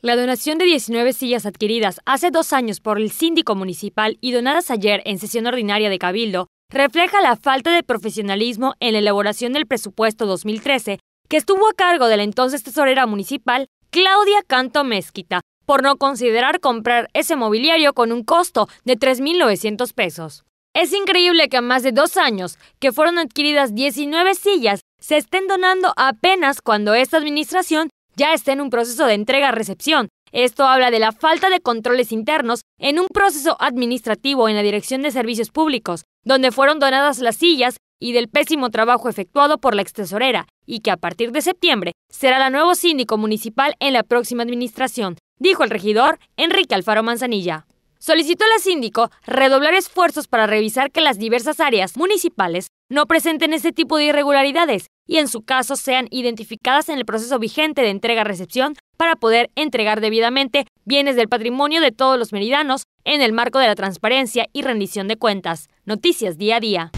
La donación de 19 sillas adquiridas hace dos años por el síndico municipal y donadas ayer en sesión ordinaria de Cabildo refleja la falta de profesionalismo en la elaboración del presupuesto 2013 que estuvo a cargo de la entonces tesorera municipal Claudia Canto Mezquita, por no considerar comprar ese mobiliario con un costo de 3.900 pesos. Es increíble que a más de dos años, que fueron adquiridas 19 sillas, se estén donando apenas cuando esta administración ya está en un proceso de entrega-recepción. Esto habla de la falta de controles internos en un proceso administrativo en la Dirección de Servicios Públicos, donde fueron donadas las sillas y del pésimo trabajo efectuado por la extesorera, y que a partir de septiembre será la nuevo síndico municipal en la próxima administración, dijo el regidor Enrique Alfaro Manzanilla solicitó a la síndico redoblar esfuerzos para revisar que las diversas áreas municipales no presenten este tipo de irregularidades y en su caso sean identificadas en el proceso vigente de entrega-recepción para poder entregar debidamente bienes del patrimonio de todos los meridanos en el marco de la transparencia y rendición de cuentas. Noticias día a día.